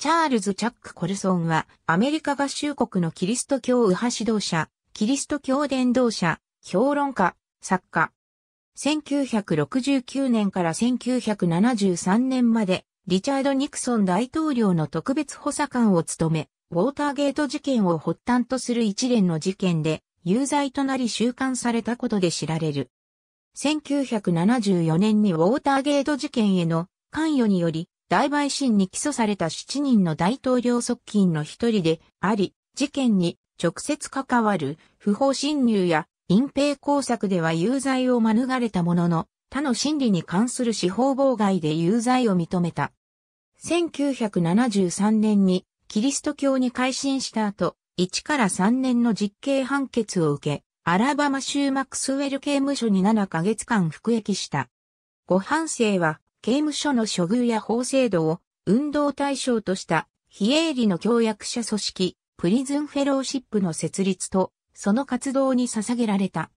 チャールズ・チャック・コルソンは、アメリカ合衆国のキリスト教右派指導者、キリスト教伝道者、評論家、作家。1969年から1973年まで、リチャード・ニクソン大統領の特別補佐官を務め、ウォーターゲート事件を発端とする一連の事件で、有罪となり収監されたことで知られる。1974年にウォーターゲート事件への関与により、大陪審に起訴された7人の大統領側近の一人であり、事件に直接関わる不法侵入や隠蔽工作では有罪を免れたものの、他の審理に関する司法妨害で有罪を認めた。1973年にキリスト教に改心した後、1から3年の実刑判決を受け、アラバマ州マクスウェル刑務所に7ヶ月間服役した。ご反省は刑務所の処遇や法制度を運動対象とした非営利の協約者組織、プリズンフェローシップの設立と、その活動に捧げられた。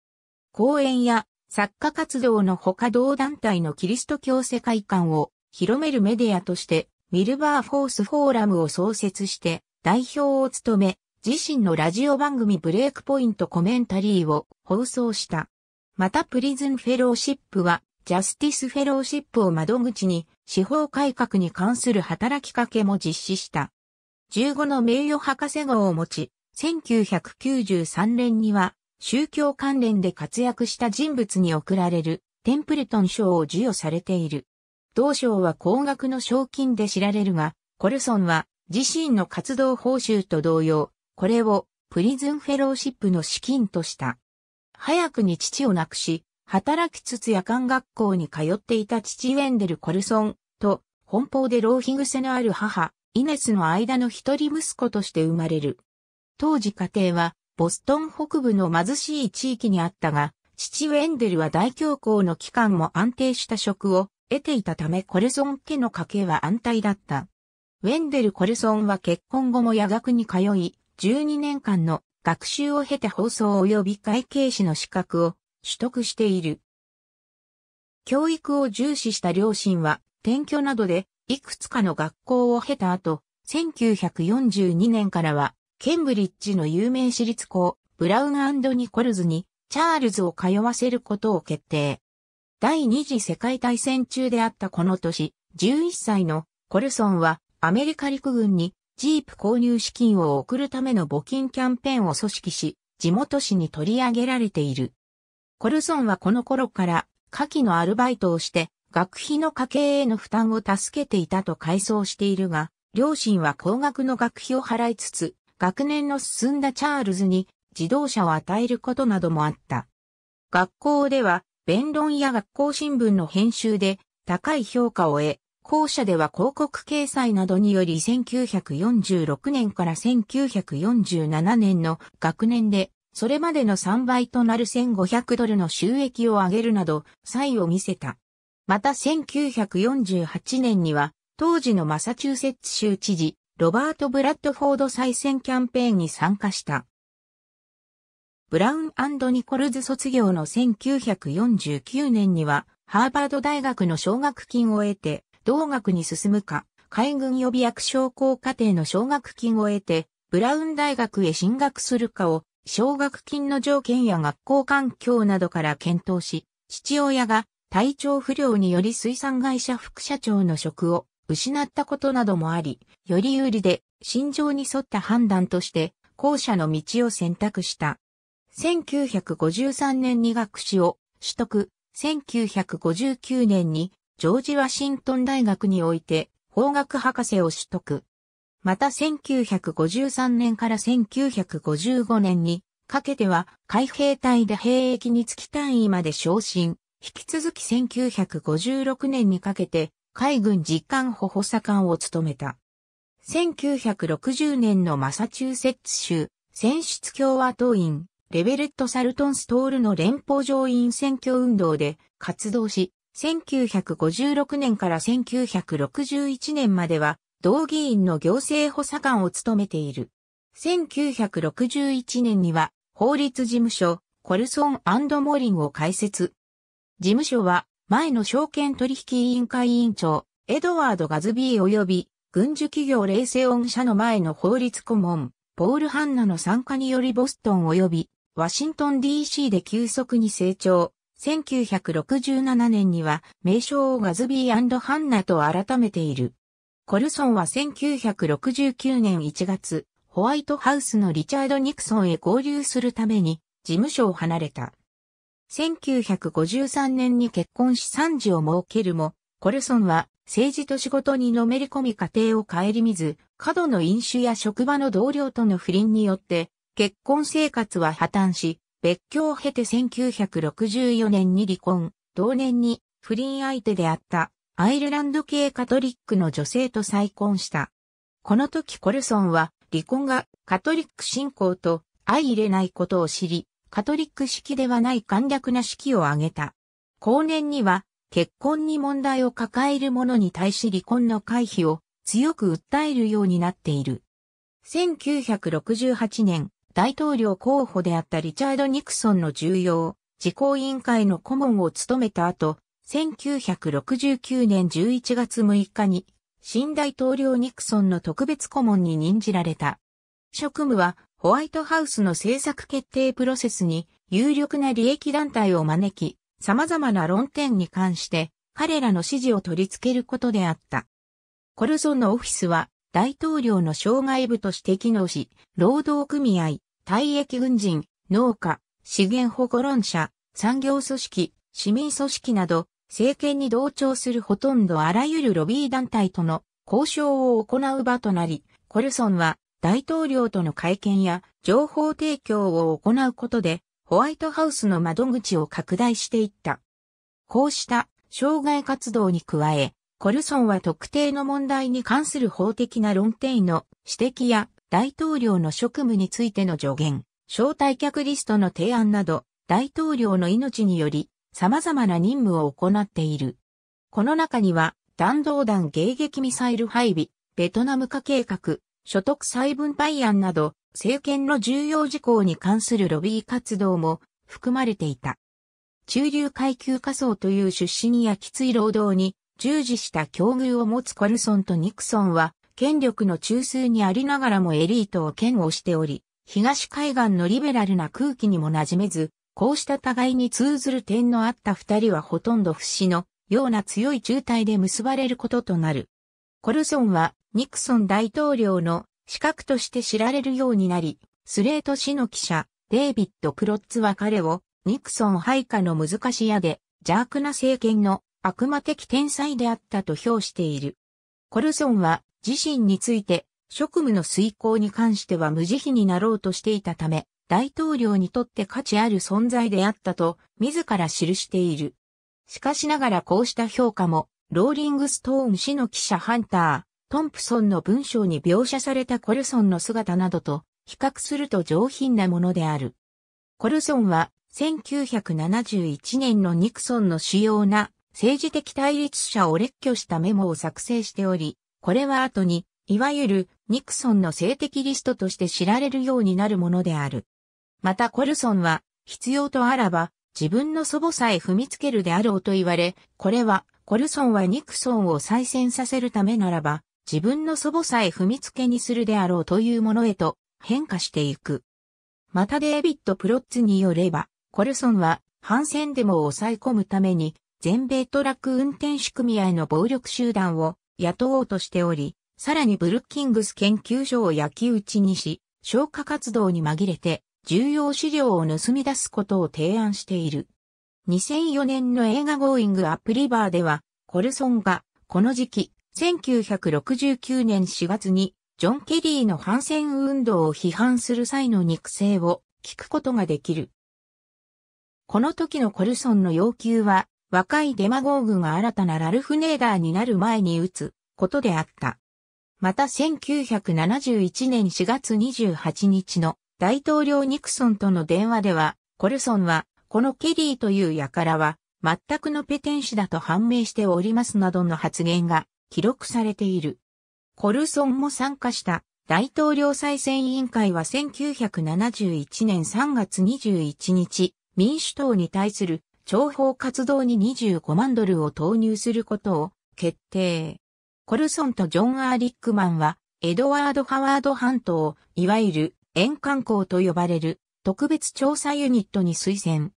講演や作家活動の他同団体のキリスト教世界観を広めるメディアとして、ミルバーフォースフォーラムを創設して代表を務め、自身のラジオ番組ブレイクポイントコメンタリーを放送した。またプリズンフェローシップはジャスティスフェローシップを窓口に司法改革に関する働きかけも実施した。15の名誉博士号を持ち、1993年には宗教関連で活躍した人物に贈られるテンプルトン賞を授与されている。同賞は高額の賞金で知られるが、コルソンは自身の活動報酬と同様、これをプリズンフェローシップの資金とした。早くに父を亡くし、働きつつ夜間学校に通っていた父ウェンデル・コルソンと、奔放で浪費癖のある母、イネスの間の一人息子として生まれる。当時家庭は、ボストン北部の貧しい地域にあったが、父ウェンデルは大恐慌の期間も安定した職を得ていたためコルソン家の家計は安泰だった。ウェンデル・コルソンは結婚後も夜学に通い、12年間の学習を経て放送及び会計士の資格を取得している。教育を重視した両親は、転居などで、いくつかの学校を経た後、1942年からは、ケンブリッジの有名私立校、ブラウンニコルズに、チャールズを通わせることを決定。第二次世界大戦中であったこの年、11歳のコルソンはアメリカ陸軍にジープ購入資金を送るための募金キャンペーンを組織し、地元紙に取り上げられている。コルソンはこの頃から下記のアルバイトをして学費の家計への負担を助けていたと回想しているが、両親は高額の学費を払いつつ、学年の進んだチャールズに自動車を与えることなどもあった。学校では弁論や学校新聞の編集で高い評価を得、校舎では広告掲載などにより1946年から1947年の学年でそれまでの3倍となる1500ドルの収益を上げるなど、異を見せた。また1948年には、当時のマサチューセッツ州知事、ロバート・ブラッドフォード再選キャンペーンに参加した。ブラウンニコルズ卒業の1949年には、ハーバード大学の奨学金を得て、同学に進むか、海軍予備役将校課程の奨学金を得て、ブラウン大学へ進学するかを奨学金の条件や学校環境などから検討し、父親が体調不良により水産会社副社長の職を失ったことなどもあり、より有利で心情に沿った判断として、後者の道を選択した。1953年に学士を取得、1959年にジョージ・ワシントン大学において法学博士を取得。また1953年から1955年にかけては海兵隊で兵役にき単位まで昇進、引き続き1956年にかけて海軍実艦保補佐官を務めた。1960年のマサチューセッツ州選出共和党員レベレット・サルトン・ストールの連邦上院選挙運動で活動し、1956年から1961年までは同議院の行政補佐官を務めている。1961年には法律事務所コルソンモリンを開設。事務所は前の証券取引委員会委員長エドワード・ガズビー及び軍需企業冷静音社の前の法律顧問ポール・ハンナの参加によりボストン及びワシントン DC で急速に成長。1967年には名称をガズビーハンナと改めている。コルソンは1969年1月、ホワイトハウスのリチャード・ニクソンへ合流するために事務所を離れた。1953年に結婚し3児を設けるも、コルソンは政治と仕事にのめり込み家庭を顧みず、過度の飲酒や職場の同僚との不倫によって、結婚生活は破綻し、別居を経て1964年に離婚、同年に不倫相手であったアイルランド系カトリックの女性と再婚した。この時コルソンは離婚がカトリック信仰と相入れないことを知り、カトリック式ではない簡略な式を挙げた。後年には結婚に問題を抱える者に対し離婚の回避を強く訴えるようになっている。1968年、大統領候補であったリチャード・ニクソンの重要、事項委員会の顧問を務めた後、1969年11月6日に、新大統領ニクソンの特別顧問に任じられた。職務は、ホワイトハウスの政策決定プロセスに有力な利益団体を招き、様々な論点に関して彼らの指示を取り付けることであった。コルソンのオフィスは大統領の障害部として機能し、労働組合、退役軍人、農家、資源保護論者、産業組織、市民組織など政権に同調するほとんどあらゆるロビー団体との交渉を行う場となり、コルソンは大統領との会見や情報提供を行うことで、ホワイトハウスの窓口を拡大していった。こうした障害活動に加え、コルソンは特定の問題に関する法的な論点の指摘や大統領の職務についての助言、招待客リストの提案など、大統領の命により様々な任務を行っている。この中には、弾道弾迎撃ミサイル配備、ベトナム化計画、所得再分配案など、政権の重要事項に関するロビー活動も含まれていた。中流階級仮想という出身やきつい労働に従事した境遇を持つコルソンとニクソンは、権力の中枢にありながらもエリートを嫌悪しており、東海岸のリベラルな空気にも馴染めず、こうした互いに通ずる点のあった二人はほとんど不死のような強い中体で結ばれることとなる。コルソンはニクソン大統領の資格として知られるようになり、スレート氏の記者、デイビッド・クロッツは彼をニクソン配下の難し屋で邪悪な政権の悪魔的天才であったと評している。コルソンは自身について職務の遂行に関しては無慈悲になろうとしていたため、大統領にとって価値ある存在であったと自ら記している。しかしながらこうした評価も、ローリングストーン氏の記者ハンター、トンプソンの文章に描写されたコルソンの姿などと比較すると上品なものである。コルソンは1971年のニクソンの主要な政治的対立者を列挙したメモを作成しており、これは後に、いわゆるニクソンの性的リストとして知られるようになるものである。またコルソンは、必要とあらば、自分の祖母さえ踏みつけるであろうと言われ、これは、コルソンはニクソンを再選させるためならば、自分の祖母さえ踏みつけにするであろうというものへと変化していく。またデービッド・プロッツによれば、コルソンは反戦デモを抑え込むために、全米トラック運転手組合の暴力集団を雇おうとしており、さらにブルッキングス研究所を焼き打ちにし、消火活動に紛れて重要資料を盗み出すことを提案している。2004年の映画 Going Up River では、コルソンが、この時期、1969年4月に、ジョン・ケリーの反戦運動を批判する際の肉声を聞くことができる。この時のコルソンの要求は、若いデマゴーグが新たなラルフ・ネーダーになる前に撃つことであった。また1971年4月28日の大統領ニクソンとの電話では、コルソンは、このケリーという輩は、全くのペテン師だと判明しておりますなどの発言が記録されている。コルソンも参加した大統領再選委員会は1971年3月21日、民主党に対する諜報活動に25万ドルを投入することを決定。コルソンとジョン・アーリックマンは、エドワード・ハワード半島、いわゆる沿観光と呼ばれる特別調査ユニットに推薦。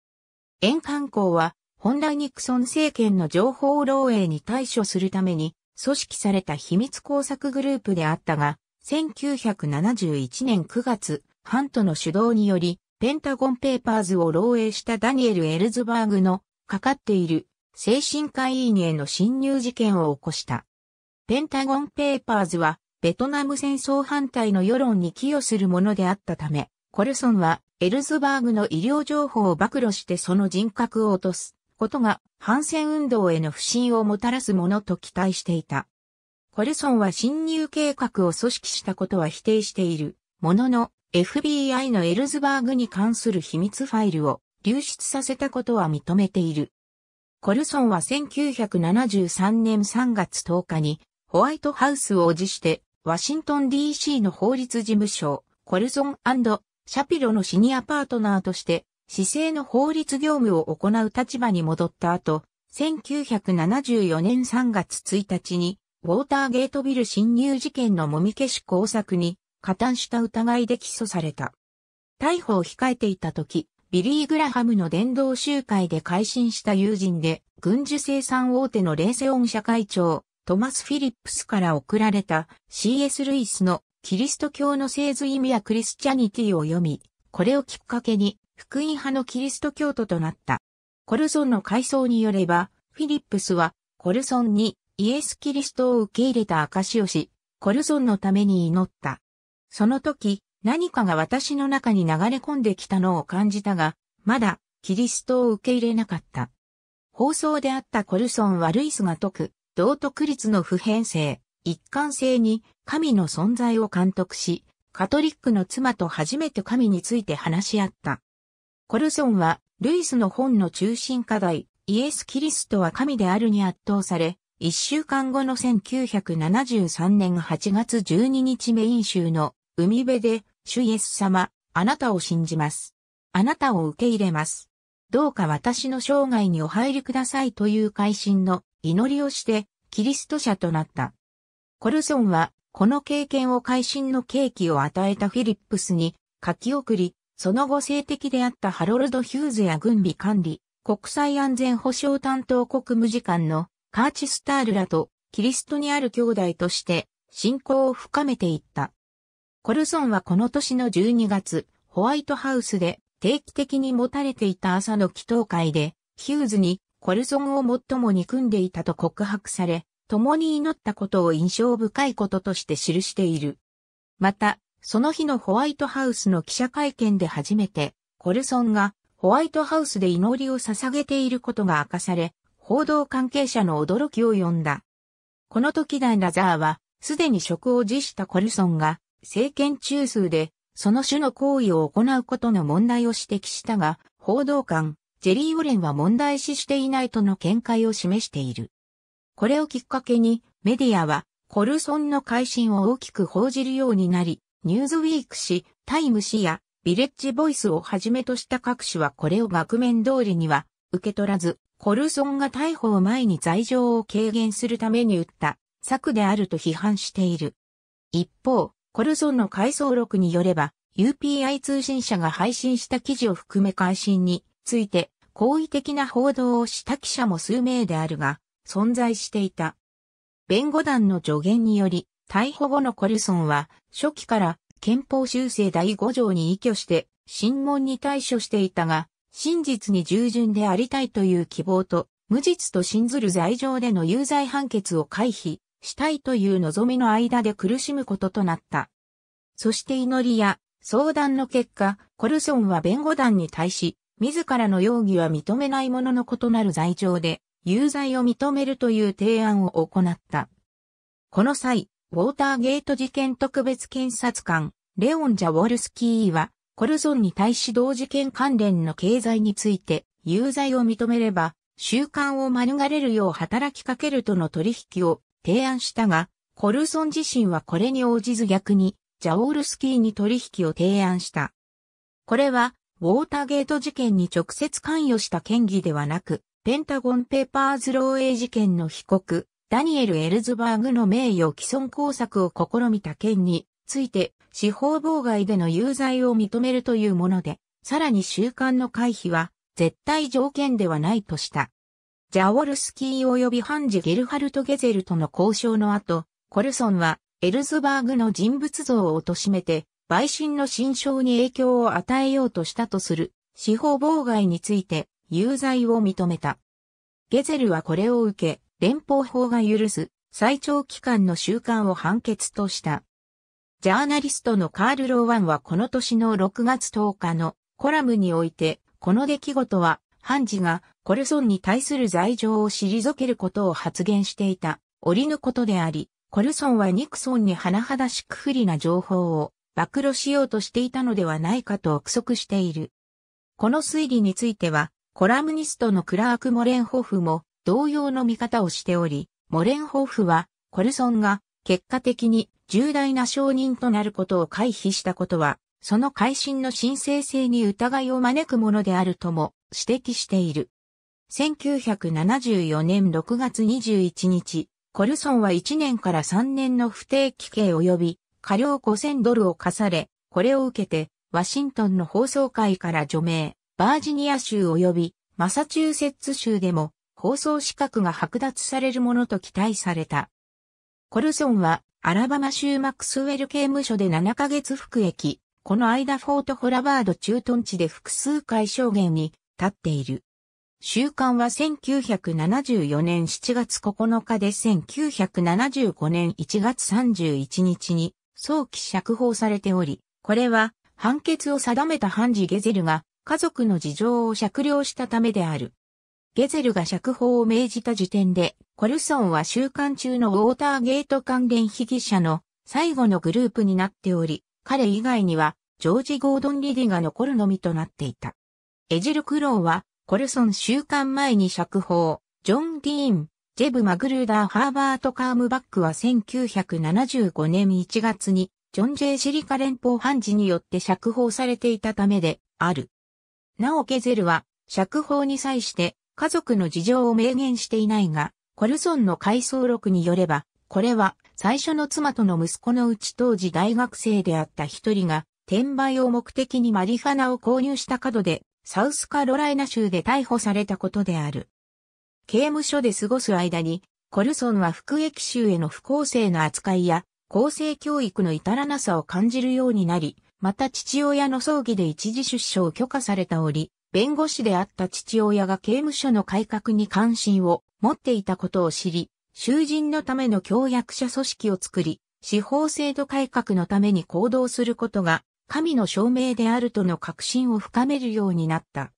沿観光は本来ニクソン政権の情報漏洩に対処するために組織された秘密工作グループであったが、1971年9月、ハントの主導により、ペンタゴンペーパーズを漏洩したダニエル・エルズバーグのかかっている精神科医院への侵入事件を起こした。ペンタゴンペーパーズはベトナム戦争反対の世論に寄与するものであったため、コルソンはエルズバーグの医療情報を暴露してその人格を落とすことが反戦運動への不信をもたらすものと期待していた。コルソンは侵入計画を組織したことは否定しているものの FBI のエルズバーグに関する秘密ファイルを流出させたことは認めている。コルソンは1973年3月10日にホワイトハウスを辞してワシントン DC の法律事務所、コルゾンシャピロのシニアパートナーとして、市政の法律業務を行う立場に戻った後、1974年3月1日に、ウォーターゲートビル侵入事件のもみ消し工作に、加担した疑いで起訴された。逮捕を控えていた時、ビリー・グラハムの伝道集会で改心した友人で、軍需生産大手のレーセオン社会長、トマス・フィリップスから送られた C.S. ルイスのキリスト教の聖図意味やクリスチャニティを読み、これをきっかけに福音派のキリスト教徒となった。コルソンの回想によれば、フィリップスはコルソンにイエス・キリストを受け入れた証をし、コルソンのために祈った。その時、何かが私の中に流れ込んできたのを感じたが、まだキリストを受け入れなかった。放送であったコルソンはルイスが説く、道徳律の普遍性、一貫性に神の存在を監督し、カトリックの妻と初めて神について話し合った。コルソンは、ルイスの本の中心課題、イエス・キリストは神であるに圧倒され、一週間後の1973年8月12日メイン州の海辺で、主イエス様、あなたを信じます。あなたを受け入れます。どうか私の生涯にお入りくださいという会心の祈りをしてキリスト者となった。コルソンはこの経験を会心の契機を与えたフィリップスに書き送り、その後性的であったハロルド・ヒューズや軍備管理、国際安全保障担当国務次官のカーチスタールらとキリストにある兄弟として信仰を深めていった。コルソンはこの年の12月、ホワイトハウスで定期的に持たれていた朝の祈祷会でヒューズにコルソンを最も憎んでいたと告白され、共に祈ったことを印象深いこととして記している。また、その日のホワイトハウスの記者会見で初めて、コルソンがホワイトハウスで祈りを捧げていることが明かされ、報道関係者の驚きを呼んだ。この時ダイラザーは、すでに職を辞したコルソンが、政権中枢で、その種の行為を行うことの問題を指摘したが、報道官、ジェリー・オレンは問題視していないとの見解を示している。これをきっかけに、メディアは、コルソンの改心を大きく報じるようになり、ニューズウィーク誌、タイム誌や、ビレッジボイスをはじめとした各種はこれを額面通りには受け取らず、コルソンが逮捕を前に罪状を軽減するために打った策であると批判している。一方、コルソンの回想録によれば、UPI 通信社が配信した記事を含め改心について好意的な報道をした記者も数名であるが、存在していた。弁護団の助言により、逮捕後のコルソンは、初期から憲法修正第5条に依拠して、審問に対処していたが、真実に従順でありたいという希望と、無実と信ずる罪状での有罪判決を回避したいという望みの間で苦しむこととなった。そして祈りや相談の結果、コルソンは弁護団に対し、自らの容疑は認めないものの異なる罪状で、有罪を認めるという提案を行った。この際、ウォーターゲート事件特別検察官、レオン・ジャウォルスキーは、コルゾンに対し同事件関連の経済について、有罪を認めれば、習慣を免れるよう働きかけるとの取引を提案したが、コルソン自身はこれに応じず逆に、ジャオールスキーに取引を提案した。これは、ウォーターゲート事件に直接関与した嫌疑ではなく、ペンタゴンペーパーズ漏洩事件の被告、ダニエル・エルズバーグの名誉毀損工作を試みた件について、司法妨害での有罪を認めるというもので、さらに習慣の回避は絶対条件ではないとした。ジャオルスキー及びハンジ・ゲルハルト・ゲゼルとの交渉の後、コルソンはエルズバーグの人物像を貶めて陪審の心象に影響を与えようとしたとする司法妨害について有罪を認めた。ゲゼルはこれを受け、連邦法が許す最長期間の習慣を判決とした。ジャーナリストのカール・ローワンはこの年の6月10日のコラムにおいて、この出来事は判事がコルソンに対する罪状を退けることを発言していた折ぬことであり、コルソンはニクソンに甚だしく不利な情報を暴露しようとしていたのではないかと憶測している。この推理については、コラムニストのクラーク・モレンホフも同様の見方をしており、モレンホフは、コルソンが結果的に重大な証人となることを回避したことは、その改心の神聖性に疑いを招くものであるとも指摘している。1974年6月21日、コルソンは1年から3年の不定期刑及び過料5000ドルを課され、これを受けて、ワシントンの放送会から除名、バージニア州及びマサチューセッツ州でも放送資格が剥奪されるものと期待された。コルソンはアラバマ州マックスウェル刑務所で7ヶ月服役、この間フォートホラバード駐屯地で複数回証言に立っている。週刊は1974年7月9日で1975年1月31日に早期釈放されており、これは判決を定めた判事ゲゼルが家族の事情を酌量したためである。ゲゼルが釈放を命じた時点で、コルソンは収監中のウォーターゲート関連被疑者の最後のグループになっており、彼以外にはジョージ・ゴードン・リディが残るのみとなっていた。エジル・クローはコルソン収監前に釈放、ジョン・ディーン、デブ・マグルーダー・ハーバート・カームバックは1975年1月に、ジョン・ジェイ・シリカ連邦判事によって釈放されていたためで、ある。なおケゼルは、釈放に際して、家族の事情を明言していないが、コルソンの回想録によれば、これは、最初の妻との息子のうち当時大学生であった一人が、転売を目的にマリファナを購入した角で、サウスカロライナ州で逮捕されたことである。刑務所で過ごす間に、コルソンは服役囚への不公正な扱いや、公正教育の至らなさを感じるようになり、また父親の葬儀で一時出所を許可されたり、弁護士であった父親が刑務所の改革に関心を持っていたことを知り、囚人のための協約者組織を作り、司法制度改革のために行動することが、神の証明であるとの確信を深めるようになった。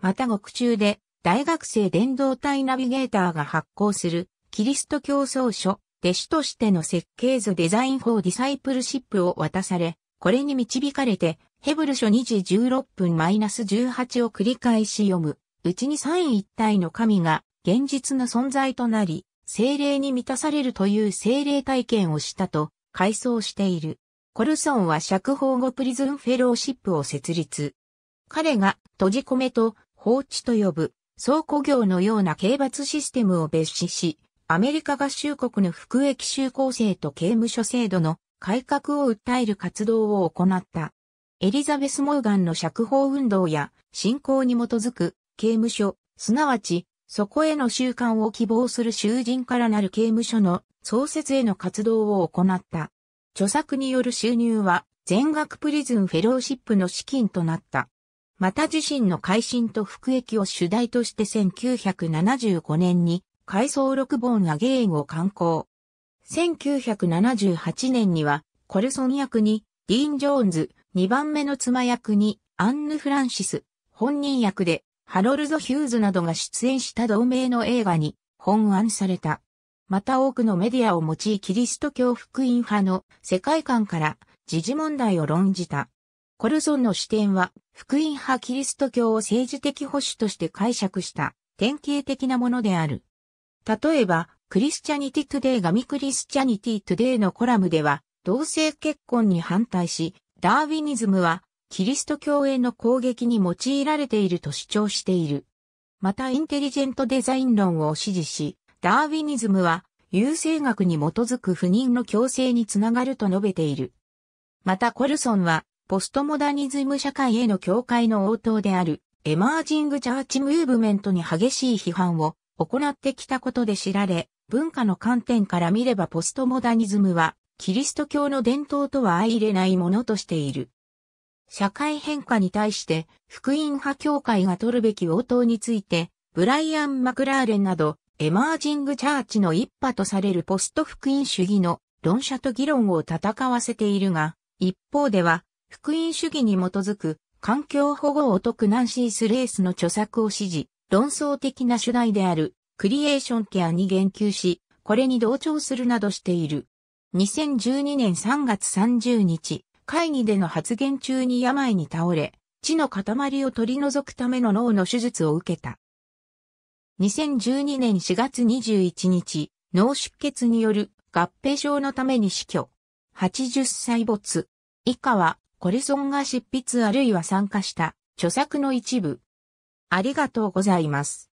また獄中で大学生伝道隊ナビゲーターが発行するキリスト教僧書、弟子としての設計図デザイン法ディサイプルシップを渡され、これに導かれて、ヘブル書2時16分 -18 を繰り返し読む、うちに三位一体の神が現実の存在となり、精霊に満たされるという精霊体験をしたと、回想している。コルソンは釈放後プリズンフェローシップを設立。彼が閉じ込めと放置と呼ぶ倉庫業のような刑罰システムを別紙し、アメリカ合衆国の服役修行制と刑務所制度の改革を訴える活動を行った。エリザベス・モーガンの釈放運動や信仰に基づく刑務所、すなわちそこへの習慣を希望する囚人からなる刑務所の創設への活動を行った。著作による収入は全額プリズンフェローシップの資金となった。また自身の改心と服役を主題として1975年に、回想録本アゲーンを刊行。1978年には、コルソン役に、ディーン・ジョーンズ、2番目の妻役に、アンヌ・フランシス、本人役で、ハロルド・ヒューズなどが出演した同名の映画に、本案された。また多くのメディアを用いキリスト教福音派の世界観から時事問題を論じた。コルソンの視点は、福音派キリスト教を政治的保守として解釈した典型的なものである。例えば、クリスチャニティトゥデイがミクリスチャニティトゥデイのコラムでは、同性結婚に反対し、ダーウィニズムは、キリスト教への攻撃に用いられていると主張している。またインテリジェントデザイン論を支持し、ダーウィニズムは、優生学に基づく不妊の強制につながると述べている。またコルソンは、ポストモダニズム社会への境界の応答である、エマージングチャーチムーブメントに激しい批判を行ってきたことで知られ、文化の観点から見ればポストモダニズムは、キリスト教の伝統とは相入れないものとしている。社会変化に対して、福音派教会が取るべき応答について、ブライアン・マクラーレンなど、エマージングチャーチの一派とされるポスト福音主義の論者と議論を戦わせているが、一方では、福音主義に基づく環境保護を解くナンシース・レースの著作を支持、論争的な主題であるクリエーションケアに言及し、これに同調するなどしている。2012年3月30日、会議での発言中に病に倒れ、血の塊を取り除くための脳の手術を受けた。2012年4月21日、脳出血による合併症のために死去。80歳没。以下はコレソンが執筆あるいは参加した著作の一部。ありがとうございます。